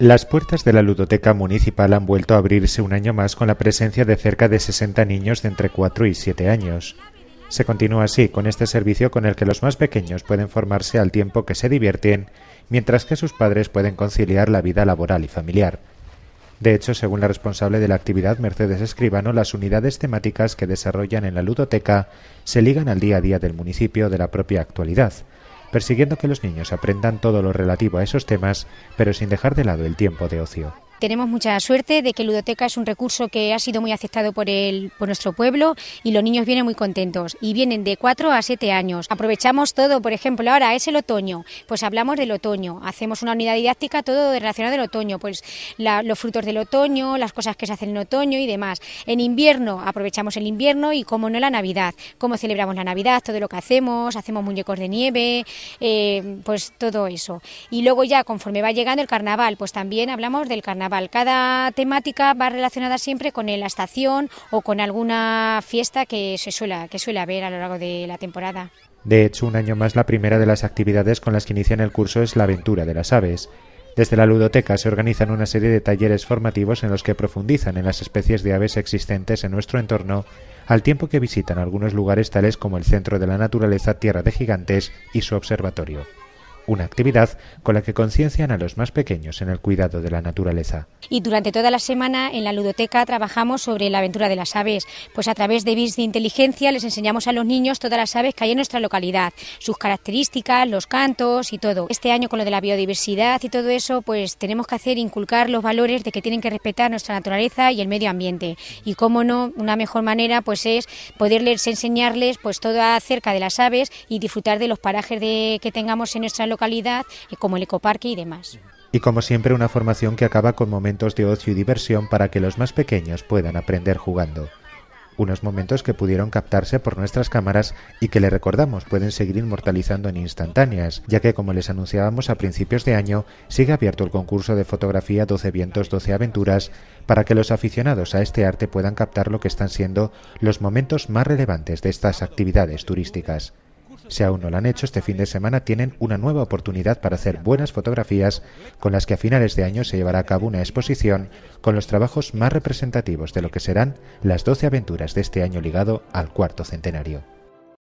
Las puertas de la ludoteca municipal han vuelto a abrirse un año más con la presencia de cerca de 60 niños de entre 4 y 7 años. Se continúa así con este servicio con el que los más pequeños pueden formarse al tiempo que se divierten, mientras que sus padres pueden conciliar la vida laboral y familiar. De hecho, según la responsable de la actividad Mercedes Escribano, las unidades temáticas que desarrollan en la ludoteca se ligan al día a día del municipio de la propia actualidad, persiguiendo que los niños aprendan todo lo relativo a esos temas, pero sin dejar de lado el tiempo de ocio. Tenemos mucha suerte de que Ludoteca es un recurso que ha sido muy aceptado por, el, por nuestro pueblo y los niños vienen muy contentos y vienen de 4 a 7 años. Aprovechamos todo, por ejemplo, ahora es el otoño, pues hablamos del otoño, hacemos una unidad didáctica todo relacionado al otoño, pues los frutos del otoño, las cosas que se hacen en otoño y demás. En invierno aprovechamos el invierno y como no la Navidad, cómo celebramos la Navidad, todo lo que hacemos, hacemos muñecos de nieve, eh, pues todo eso. Y luego ya conforme va llegando el carnaval, pues también hablamos del carnaval cada temática va relacionada siempre con la estación o con alguna fiesta que se que suele haber a lo largo de la temporada. De hecho, un año más la primera de las actividades con las que inician el curso es la aventura de las aves. Desde la ludoteca se organizan una serie de talleres formativos en los que profundizan en las especies de aves existentes en nuestro entorno, al tiempo que visitan algunos lugares tales como el Centro de la Naturaleza Tierra de Gigantes y su observatorio una actividad con la que conciencian a los más pequeños en el cuidado de la naturaleza. Y durante toda la semana en la ludoteca trabajamos sobre la aventura de las aves, pues a través de bits de inteligencia les enseñamos a los niños todas las aves que hay en nuestra localidad, sus características, los cantos y todo. Este año con lo de la biodiversidad y todo eso, pues tenemos que hacer inculcar los valores de que tienen que respetar nuestra naturaleza y el medio ambiente. Y cómo no, una mejor manera pues es poderles enseñarles pues todo acerca de las aves y disfrutar de los parajes que tengamos en nuestra localidad localidad, eh, como el ecoparque y demás. Y como siempre, una formación que acaba con momentos de ocio y diversión para que los más pequeños puedan aprender jugando. Unos momentos que pudieron captarse por nuestras cámaras y que le recordamos pueden seguir inmortalizando en instantáneas, ya que como les anunciábamos a principios de año, sigue abierto el concurso de fotografía 12 vientos 12 aventuras para que los aficionados a este arte puedan captar lo que están siendo los momentos más relevantes de estas actividades turísticas. Si aún no lo han hecho, este fin de semana tienen una nueva oportunidad para hacer buenas fotografías con las que a finales de año se llevará a cabo una exposición con los trabajos más representativos de lo que serán las 12 aventuras de este año ligado al cuarto centenario.